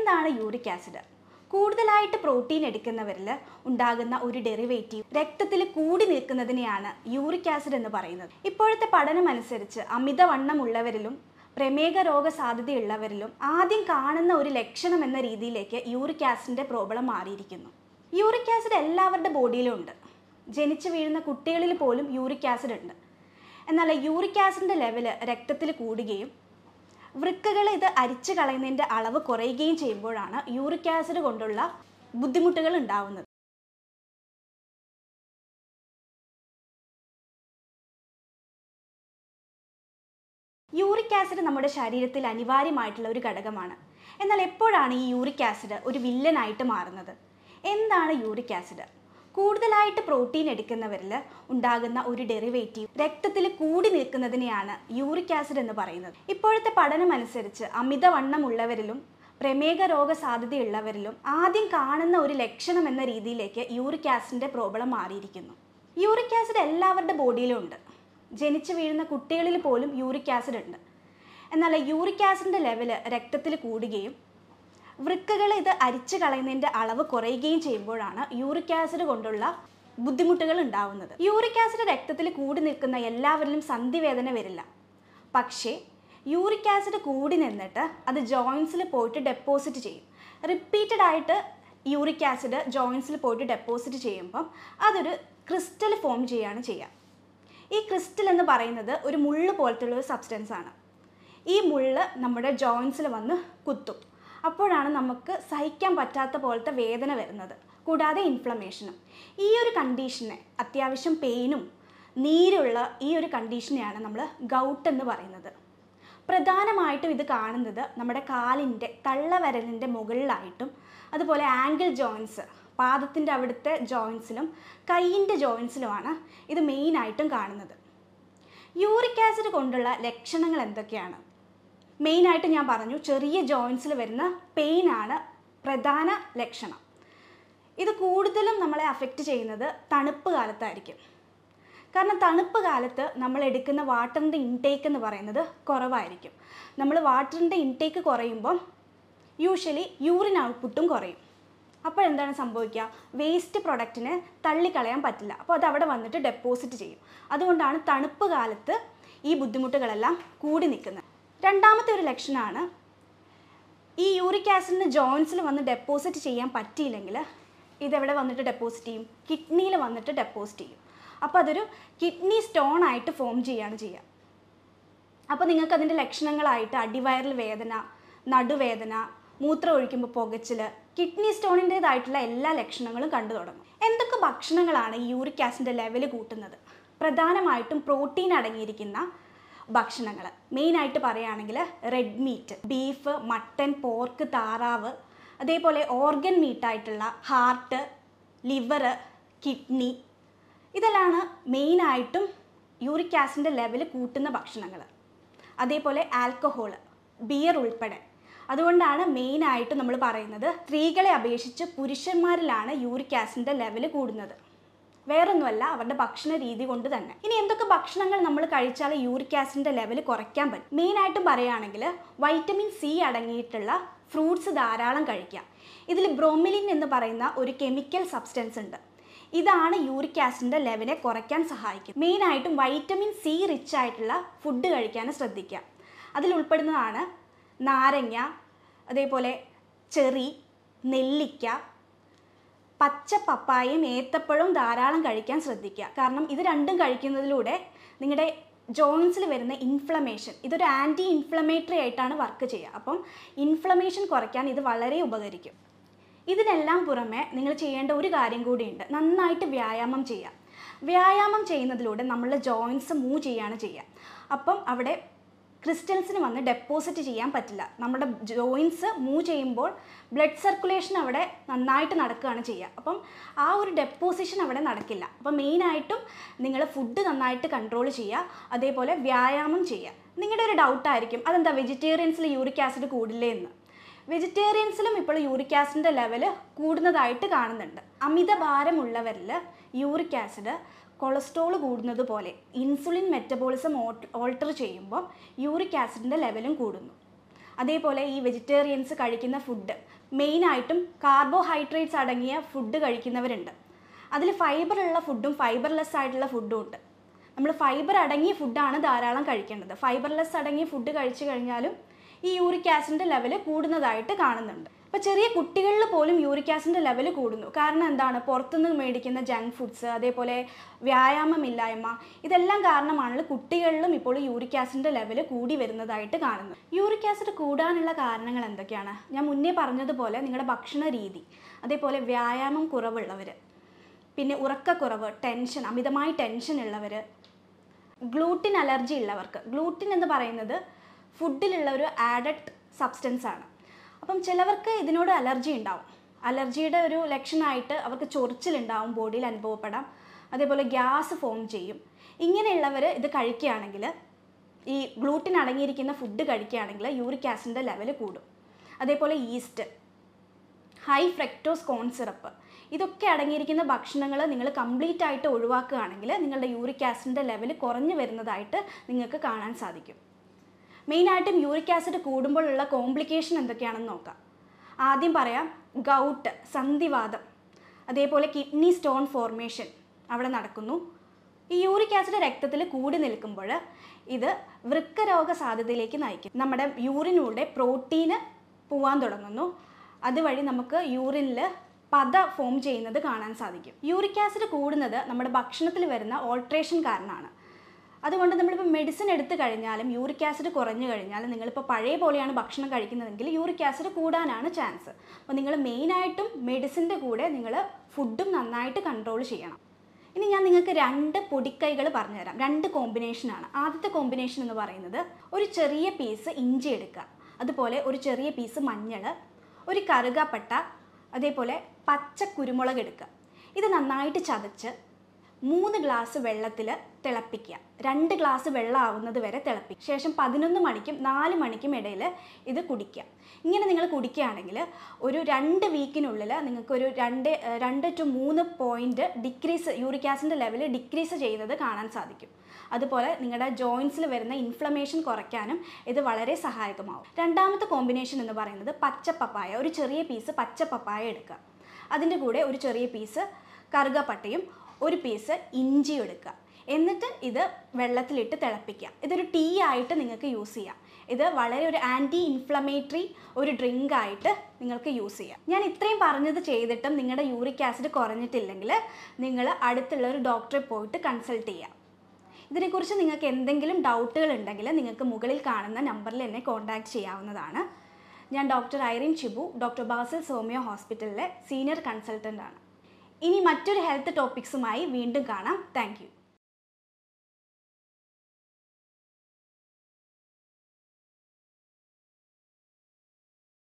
എന്താണ് uric acid കൂടുതലായിട്ട് protein എടുക്കുന്നവരിൽ ഉണ്ടാകുന്ന ഒരു ഡെറിവേറ്റീവ് രക്തത്തിൽ കൂടി നിൽക്കുന്നതിനെയാണ് യൂറിക് ആസിഡ് എന്ന് പറയുന്നത് ഇപ്പോഴത്തെ പഠനം അനുസരിച്ച് അമിതവണ്ണമുള്ളവരിലും പ്രമേഹ രോഗ സാധ്യതയുള്ളവരിലും ആദ്യം കാണുന്ന ഒരു ലക്ഷണം എന്ന രീതിയിലേക്ക് യൂറിക് ആസിഡിൻ്റെ പ്രോബ്ലം മാറിയിരിക്കുന്നു യൂറിക് ആസിഡ് എല്ലാവരുടെ ബോഡിയിലും ഉണ്ട് ജനിച്ചു വീഴുന്ന കുട്ടികളിൽ പോലും യൂറിക് ആസിഡ് ഉണ്ട് എന്നാൽ യൂറിക് ആസിഡിൻ്റെ ലെവൽ രക്തത്തിൽ കൂടുകയും വൃക്കകൾ ഇത് അരിച്ചു കളയുന്നതിൻ്റെ അളവ് കുറയുകയും ചെയ്യുമ്പോഴാണ് യൂറിക് ആസിഡ് കൊണ്ടുള്ള ബുദ്ധിമുട്ടുകൾ ഉണ്ടാവുന്നത് യൂറിക് ആസിഡ് നമ്മുടെ ശരീരത്തിൽ അനിവാര്യമായിട്ടുള്ള ഒരു ഘടകമാണ് എന്നാൽ എപ്പോഴാണ് ഈ യൂറിക് ആസിഡ് ഒരു വില്ലനായിട്ട് മാറുന്നത് എന്താണ് യൂറിക് ആസിഡ് കൂടുതലായിട്ട് പ്രോട്ടീൻ എടുക്കുന്നവരിൽ ഉണ്ടാകുന്ന ഒരു ഡെറിവേറ്റീവ് രക്തത്തിൽ കൂടി നിൽക്കുന്നതിനെയാണ് യൂറിക് ആസിഡ് എന്ന് പറയുന്നത് ഇപ്പോഴത്തെ പഠനമനുസരിച്ച് അമിതവണ്ണമുള്ളവരിലും പ്രമേഹ രോഗ സാധ്യതയുള്ളവരിലും ആദ്യം കാണുന്ന ഒരു ലക്ഷണം എന്ന രീതിയിലേക്ക് യൂറിക് ആസിഡിൻ്റെ പ്രോബ്ലം മാറിയിരിക്കുന്നു യൂറിക് ആസിഡ് എല്ലാവരുടെ ബോഡിയിലും ഉണ്ട് ജനിച്ചു വീഴുന്ന കുട്ടികളിൽ പോലും യൂറിക് ആസിഡ് ഉണ്ട് എന്നാൽ യൂറിക് ആസിഡിൻ്റെ ലെവൽ രക്തത്തിൽ കൂടുകയും വൃക്കകൾ ഇത് അരിച്ചു കളയുന്നതിൻ്റെ അളവ് കുറയുകയും ചെയ്യുമ്പോഴാണ് യൂറിക് ആസിഡ് കൊണ്ടുള്ള ബുദ്ധിമുട്ടുകൾ ഉണ്ടാവുന്നത് യൂറിക് ആസിഡ് രക്തത്തിൽ കൂടി നിൽക്കുന്ന എല്ലാവരിലും സന്ധിവേദന വരില്ല പക്ഷേ യൂറിക് ആസിഡ് കൂടി നിന്നിട്ട് അത് ജോയിൻസിൽ പോയിട്ട് ഡെപ്പോസിറ്റ് ചെയ്യും റിപ്പീറ്റഡ് ആയിട്ട് യൂറിക് ആസിഡ് ജോയിൻസിൽ പോയിട്ട് ഡെപ്പോസിറ്റ് ചെയ്യുമ്പം അതൊരു ക്രിസ്റ്റൽ ഫോം ചെയ്യുകയാണ് ചെയ്യുക ഈ ക്രിസ്റ്റൽ എന്ന് പറയുന്നത് ഒരു മുള്ള് പോലത്തുള്ള ഒരു സബ്സ്റ്റൻസ് ആണ് ഈ മുള്ള് നമ്മുടെ ജോയിൻസിൽ വന്ന് കുത്തും അപ്പോഴാണ് നമുക്ക് സഹിക്കാൻ പറ്റാത്ത പോലത്തെ വേദന വരുന്നത് കൂടാതെ ഇൻഫ്ലമേഷനും ഈ ഒരു കണ്ടീഷനെ അത്യാവശ്യം പെയിനും നീരുള്ള ഈ ഒരു കണ്ടീഷനെയാണ് നമ്മൾ ഗൗട്ട് എന്ന് പറയുന്നത് പ്രധാനമായിട്ടും ഇത് കാണുന്നത് നമ്മുടെ കാലിൻ്റെ തള്ളവരലിൻ്റെ മുകളിലായിട്ടും അതുപോലെ ആംഗിൾ ജോയിൻസ് പാദത്തിൻ്റെ അവിടുത്തെ ജോയിൻസിലും കൈയിൻ്റെ ജോയിൻസിലുമാണ് ഇത് മെയിനായിട്ടും കാണുന്നത് യൂറിക് ആസിഡ് കൊണ്ടുള്ള ലക്ഷണങ്ങൾ എന്തൊക്കെയാണ് മെയിനായിട്ട് ഞാൻ പറഞ്ഞു ചെറിയ ജോയിൻസിൽ വരുന്ന പെയിനാണ് പ്രധാന ലക്ഷണം ഇത് കൂടുതലും നമ്മളെ അഫക്റ്റ് ചെയ്യുന്നത് തണുപ്പ് കാലത്തായിരിക്കും കാരണം തണുപ്പ് കാലത്ത് നമ്മൾ എടുക്കുന്ന വാട്ടറിൻ്റെ ഇൻടേക്ക് എന്ന് പറയുന്നത് കുറവായിരിക്കും നമ്മൾ വാട്ടറിൻ്റെ ഇൻടേക്ക് കുറയുമ്പം യൂഷ്വലി യൂറിൻ ഔട്ട്പുട്ടും കുറയും അപ്പോൾ എന്താണ് സംഭവിക്കുക വേസ്റ്റ് പ്രൊഡക്റ്റിനെ തള്ളിക്കളയാൻ പറ്റില്ല അപ്പോൾ അത് അവിടെ വന്നിട്ട് ഡെപ്പോസിറ്റ് ചെയ്യും അതുകൊണ്ടാണ് തണുപ്പ് കാലത്ത് ഈ ബുദ്ധിമുട്ടുകളെല്ലാം കൂടി നിൽക്കുന്നത് രണ്ടാമത്തെ ഒരു ലക്ഷണമാണ് ഈ യൂറിക് ആസിഡിന് ജോയിൻസിൽ വന്ന് ഡെപ്പോസിറ്റ് ചെയ്യാൻ പറ്റിയില്ലെങ്കിൽ ഇതെവിടെ വന്നിട്ട് ഡെപ്പോസിറ്റ് ചെയ്യും കിഡ്നിയിൽ വന്നിട്ട് ഡെപ്പോസിറ്റ് ചെയ്യും അപ്പോൾ അതൊരു കിഡ്നി സ്റ്റോൺ ആയിട്ട് ഫോം ചെയ്യുകയാണ് ചെയ്യുക അപ്പോൾ നിങ്ങൾക്ക് അതിൻ്റെ ലക്ഷണങ്ങളായിട്ട് അടിവയറിൽ വേദന നടുവേദന മൂത്രം ഒഴിക്കുമ്പോൾ പുകച്ചിൽ കിഡ്നി സ്റ്റോണിൻ്റേതായിട്ടുള്ള എല്ലാ ലക്ഷണങ്ങളും കണ്ടു തുടങ്ങും എന്തൊക്കെ ഭക്ഷണങ്ങളാണ് ഈ യൂറിക് ആസിഡിൻ്റെ ലെവൽ കൂട്ടുന്നത് പ്രധാനമായിട്ടും പ്രോട്ടീൻ അടങ്ങിയിരിക്കുന്ന ഭക്ഷണങ്ങൾ മെയിനായിട്ട് പറയുകയാണെങ്കിൽ red meat beef mutton pork താറാവ് അതേപോലെ ഓർഗൻ മീറ്റായിട്ടുള്ള ഹാർട്ട് ലിവർ കിഡ്നി ഇതെല്ലാമാണ് മെയിനായിട്ടും യൂറിക് ആസിഡിൻ്റെ ലെവൽ കൂട്ടുന്ന ഭക്ഷണങ്ങൾ അതേപോലെ ആൽക്കഹോൾ ബിയർ ഉൾപ്പെടെ അതുകൊണ്ടാണ് മെയിനായിട്ട് നമ്മൾ പറയുന്നത് സ്ത്രീകളെ അപേക്ഷിച്ച് പുരുഷന്മാരിലാണ് യൂറിക് ആസിഡിൻ്റെ ലെവൽ കൂടുന്നത് വേറൊന്നുമല്ല അവരുടെ ഭക്ഷണ രീതി കൊണ്ട് തന്നെ ഇനി എന്തൊക്കെ ഭക്ഷണങ്ങൾ നമ്മൾ കഴിച്ചാൽ യൂറിക് ആസിഡിന്റെ ലെവൽ കുറയ്ക്കാൻ പറ്റും ആയിട്ടും പറയുകയാണെങ്കിൽ വൈറ്റമിൻ സി അടങ്ങിയിട്ടുള്ള ഫ്രൂട്ട്സ് ധാരാളം കഴിക്കാം ഇതിൽ ബ്രോമിലിൻ എന്ന് പറയുന്ന ഒരു കെമിക്കൽ സബ്സ്റ്റൻസ് ഉണ്ട് ഇതാണ് യൂറിക് ആസിഡിന്റെ ലെവലെ കുറയ്ക്കാൻ സഹായിക്കും ആയിട്ടും വൈറ്റമിൻ സി റിച്ച് ആയിട്ടുള്ള ഫുഡ് കഴിക്കാൻ ശ്രദ്ധിക്കാം അതിൽ ഉൾപ്പെടുന്നതാണ് നാരങ്ങ അതേപോലെ ചെറി നെല്ലിക്ക പച്ച പപ്പായയും ഏത്തപ്പഴവും ധാരാളം കഴിക്കാൻ ശ്രദ്ധിക്കുക കാരണം ഇത് രണ്ടും കഴിക്കുന്നതിലൂടെ നിങ്ങളുടെ ജോയിൻസിൽ വരുന്ന ഇൻഫ്ലമേഷൻ ഇതൊരു ആൻറ്റി ഇൻഫ്ലമേറ്ററി ആയിട്ടാണ് വർക്ക് ചെയ്യുക അപ്പം ഇൻഫ്ലമേഷൻ കുറയ്ക്കാൻ ഇത് വളരെ ഉപകരിക്കും ഇതിനെല്ലാം പുറമെ നിങ്ങൾ ചെയ്യേണ്ട ഒരു കാര്യം കൂടിയുണ്ട് നന്നായിട്ട് വ്യായാമം ചെയ്യുക വ്യായാമം ചെയ്യുന്നതിലൂടെ നമ്മളുടെ ജോയിൻസ് മൂവ് ചെയ്യുകയാണ് ചെയ്യുക അപ്പം അവിടെ ക്രിസ്റ്റൽസിന് വന്ന് ഡെപ്പോസിറ്റ് ചെയ്യാൻ പറ്റില്ല നമ്മുടെ ജോയിൻസ് മൂവ് ചെയ്യുമ്പോൾ ബ്ലഡ് സർക്കുലേഷൻ അവിടെ നന്നായിട്ട് നടക്കുകയാണ് ചെയ്യുക അപ്പം ആ ഒരു ഡെപ്പോസിഷൻ അവിടെ നടക്കില്ല അപ്പം മെയിനായിട്ടും നിങ്ങൾ ഫുഡ് നന്നായിട്ട് കൺട്രോൾ ചെയ്യുക അതേപോലെ വ്യായാമം ചെയ്യുക നിങ്ങളുടെ ഒരു ഡൗട്ടായിരിക്കും അതെന്താ വെജിറ്റേറിയൻസിൽ യൂറിക് ആസിഡ് കൂടില്ലേ എന്ന് വെജിറ്റേറിയൻസിലും ഇപ്പോൾ യൂറിക് ആസിഡിൻ്റെ ലെവൽ കൂടുന്നതായിട്ട് കാണുന്നുണ്ട് അമിത ഭാരമുള്ളവരിൽ യൂറിക് ആസിഡ് കൊളസ്ട്രോൾ കൂടുന്നത് പോലെ ഇൻസുലിൻ മെറ്റബോളിസം ഓൾട്ടർ ചെയ്യുമ്പോൾ യൂറിക് ആസിഡിൻ്റെ ലെവലും കൂടുന്നു അതേപോലെ ഈ വെജിറ്റേറിയൻസ് കഴിക്കുന്ന ഫുഡ് മെയിനായിട്ടും കാർബോഹൈഡ്രേറ്റ്സ് അടങ്ങിയ ഫുഡ് കഴിക്കുന്നവരുണ്ട് അതിൽ ഫൈബറുള്ള ഫുഡും ഫൈബർലെസ് ആയിട്ടുള്ള ഫുഡും ഉണ്ട് നമ്മൾ ഫൈബർ അടങ്ങിയ ഫുഡാണ് ധാരാളം കഴിക്കേണ്ടത് ഫൈബർലെസ് അടങ്ങിയ ഫുഡ് കഴിച്ചു കഴിഞ്ഞാലും ഈ യൂറിക് ആസിഡിൻ്റെ ലെവൽ കൂടുന്നതായിട്ട് കാണുന്നുണ്ട് ഇപ്പോൾ ചെറിയ കുട്ടികളിൽ പോലും യൂറിക് ആസിഡിൻ്റെ ലെവൽ കൂടുന്നു കാരണം എന്താണ് പുറത്തുനിന്ന് മേടിക്കുന്ന ജങ്ക് ഫുഡ്സ് അതേപോലെ വ്യായാമമില്ലായ്മ ഇതെല്ലാം കാരണമാണല്ലോ കുട്ടികളിലും ഇപ്പോൾ യൂറിക് ആസിഡിൻ്റെ ലെവൽ കൂടി വരുന്നതായിട്ട് കാണുന്നത് യൂറിക് ആസിഡ് കൂടാനുള്ള കാരണങ്ങൾ എന്തൊക്കെയാണ് ഞാൻ മുന്നേ പറഞ്ഞതുപോലെ നിങ്ങളുടെ ഭക്ഷണ രീതി അതേപോലെ വ്യായാമം കുറവുള്ളവർ പിന്നെ ഉറക്കക്കുറവ് ടെൻഷൻ അമിതമായി ടെൻഷൻ ഉള്ളവർ ഗ്ലൂട്ടിൻ അലർജി ഉള്ളവർക്ക് ഗ്ലൂട്ടിൻ എന്ന് പറയുന്നത് ഫുഡിലുള്ള ഒരു ആഡഡ് സബ്സ്റ്റൻസ് ആണ് അപ്പം ചിലവർക്ക് ഇതിനോട് അലർജി ഉണ്ടാവും അലർജിയുടെ ഒരു ലക്ഷണമായിട്ട് അവർക്ക് ചൊറിച്ചിലുണ്ടാവും ബോഡിയിൽ അനുഭവപ്പെടാം അതേപോലെ ഗ്യാസ് ഫോം ചെയ്യും ഇങ്ങനെയുള്ളവർ ഇത് കഴിക്കുകയാണെങ്കിൽ ഈ ഗ്ലൂട്ടിൻ അടങ്ങിയിരിക്കുന്ന ഫുഡ് കഴിക്കുകയാണെങ്കിൽ യൂറിക് ആസിഡിൻ്റെ ലെവൽ കൂടും അതേപോലെ yeast high fructose corn syrup ഇതൊക്കെ അടങ്ങിയിരിക്കുന്ന ഭക്ഷണങ്ങൾ നിങ്ങൾ കംപ്ലീറ്റ് ആയിട്ട് ഒഴിവാക്കുകയാണെങ്കിൽ നിങ്ങളുടെ യൂറിക് ആസിഡിൻ്റെ ലെവൽ കുറഞ്ഞു വരുന്നതായിട്ട് നിങ്ങൾക്ക് കാണാൻ സാധിക്കും മെയിനായിട്ടും യൂറിക് ആസിഡ് കൂടുമ്പോഴുള്ള കോംപ്ലിക്കേഷൻ എന്തൊക്കെയാണെന്ന് നോക്കാം ആദ്യം പറയാം ഗൗട്ട് സന്ധിവാദം അതേപോലെ കിഡ്നി സ്റ്റോൺ ഫോർമേഷൻ അവിടെ നടക്കുന്നു ഈ യൂറിക് ആസിഡ് രക്തത്തിൽ കൂടി നിൽക്കുമ്പോൾ ഇത് വൃക്കരോഗ സാധ്യതയിലേക്ക് നയിക്കും നമ്മുടെ യൂറിനൂടെ പ്രോട്ടീന് പോവാൻ തുടങ്ങുന്നു അതുവഴി നമുക്ക് യൂറിനിൽ പത ഫോം ചെയ്യുന്നത് കാണാൻ സാധിക്കും യൂറിക് ആസിഡ് കൂടുന്നത് നമ്മുടെ ഭക്ഷണത്തിൽ വരുന്ന ഓൾട്രേഷൻ കാരണമാണ് അതുകൊണ്ട് നമ്മളിപ്പോൾ മെഡിസിൻ എടുത്തു കഴിഞ്ഞാലും യൂറിക് ആസിഡ് കുറഞ്ഞു കഴിഞ്ഞാലും നിങ്ങളിപ്പോൾ പഴയ പോലെയാണ് ഭക്ഷണം കഴിക്കുന്നതെങ്കിൽ യൂറിക് ആസിഡ് കൂടാനാണ് ചാൻസ് അപ്പോൾ നിങ്ങൾ മെയിനായിട്ടും മെഡിസിൻ്റെ കൂടെ നിങ്ങൾ ഫുഡും നന്നായിട്ട് കൺട്രോൾ ചെയ്യണം ഇനി ഞാൻ നിങ്ങൾക്ക് രണ്ട് പൊടിക്കൈകൾ പറഞ്ഞുതരാം രണ്ട് കോമ്പിനേഷനാണ് ആദ്യത്തെ കോമ്പിനേഷൻ എന്ന് പറയുന്നത് ഒരു ചെറിയ പീസ് ഇഞ്ചി എടുക്കുക അതുപോലെ ഒരു ചെറിയ പീസ് മഞ്ഞൾ ഒരു കറുകപ്പട്ട അതേപോലെ പച്ച കുരുമുളക് എടുക്കുക ഇത് നന്നായിട്ട് ചതച്ച് മൂന്ന് ഗ്ലാസ് വെള്ളത്തിൽ തിളപ്പിക്കുക രണ്ട് ഗ്ലാസ് വെള്ളം ആവുന്നത് വരെ തിളപ്പിക്കുക ശേഷം പതിനൊന്ന് മണിക്കും നാല് മണിക്കും ഇടയിൽ ഇത് കുടിക്കുക ഇങ്ങനെ നിങ്ങൾ കുടിക്കുകയാണെങ്കിൽ ഒരു രണ്ട് വീക്കിനുള്ളിൽ നിങ്ങൾക്കൊരു രണ്ട് രണ്ട് ടു മൂന്ന് പോയിൻറ്റ് ഡിക്രീസ് യൂറിക് ആസിഡിൻ്റെ ലെവൽ ഡിക്രീസ് ചെയ്യുന്നത് കാണാൻ സാധിക്കും അതുപോലെ നിങ്ങളുടെ ജോയിൻസിൽ വരുന്ന ഇൻഫ്ലമേഷൻ കുറയ്ക്കാനും ഇത് വളരെ സഹായകമാവും രണ്ടാമത്തെ കോമ്പിനേഷൻ എന്ന് പറയുന്നത് പച്ചപ്പപ്പായ ഒരു ചെറിയ പീസ് പച്ചപ്പപ്പായ എടുക്കുക അതിൻ്റെ കൂടെ ഒരു ചെറിയ പീസ് കറുകപ്പട്ടയും ഒരു പീസ് ഇഞ്ചി എടുക്കുക എന്നിട്ട് ഇത് വെള്ളത്തിലിട്ട് തിളപ്പിക്കുക ഇതൊരു ടീ ആയിട്ട് നിങ്ങൾക്ക് യൂസ് ചെയ്യാം ഇത് വളരെ ഒരു ആൻറ്റി ഇൻഫ്ലമേറ്ററി ഒരു ഡ്രിങ്ക് ആയിട്ട് നിങ്ങൾക്ക് യൂസ് ചെയ്യാം ഞാൻ ഇത്രയും പറഞ്ഞത് ചെയ്തിട്ടും നിങ്ങളുടെ യൂറിക് ആസിഡ് കുറഞ്ഞിട്ടില്ലെങ്കിൽ നിങ്ങൾ അടുത്തുള്ള ഒരു ഡോക്ടറെ പോയിട്ട് കൺസൾട്ട് ചെയ്യാം ഇതിനെക്കുറിച്ച് നിങ്ങൾക്ക് എന്തെങ്കിലും ഡൗട്ടുകൾ ഉണ്ടെങ്കിൽ നിങ്ങൾക്ക് മുകളിൽ കാണുന്ന നമ്പറിൽ എന്നെ കോൺടാക്റ്റ് ചെയ്യാവുന്നതാണ് ഞാൻ doctor Irene Shibu doctor Basil സോമിയോ ഹോസ്പിറ്റലിലെ സീനിയർ കൺസൾട്ടൻ്റ് ആണ് ഇനി മറ്റൊരു ഹെൽത്ത് ടോപ്പിക്സുമായി വീണ്ടും കാണാം താങ്ക്